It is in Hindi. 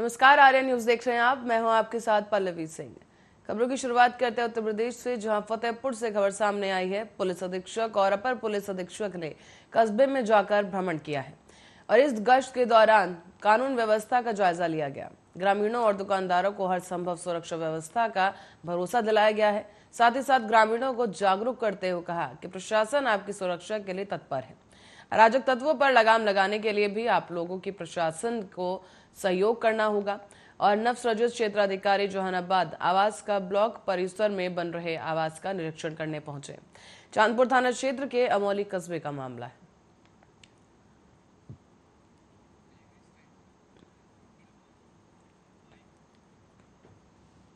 नमस्कार आर्य न्यूज देख रहे हैं आप मैं हूं आपके साथ पल्लवी सिंह खबरों की शुरुआत करते हैं उत्तर प्रदेश से जहां फतेहपुर से खबर सामने आई है पुलिस अधीक्षक और अपर पुलिस अधीक्षक ने कस्बे में जाकर भ्रमण किया है और इस गश्त के दौरान कानून व्यवस्था का जायजा लिया गया ग्रामीणों और दुकानदारों को हर संभव सुरक्षा व्यवस्था का भरोसा दिलाया गया है साथ ही साथ ग्रामीणों को जागरूक करते हुए कहा कि प्रशासन आपकी सुरक्षा के लिए तत्पर है अराजक तत्वों पर लगाम लगाने के लिए भी आप लोगों की प्रशासन को सहयोग करना होगा और नवसृजित क्षेत्राधिकारी जोहानाबाद आवास का ब्लॉक परिसर में बन रहे आवास का निरीक्षण करने पहुंचे चांदपुर थाना क्षेत्र के अमौली कस्बे का मामला है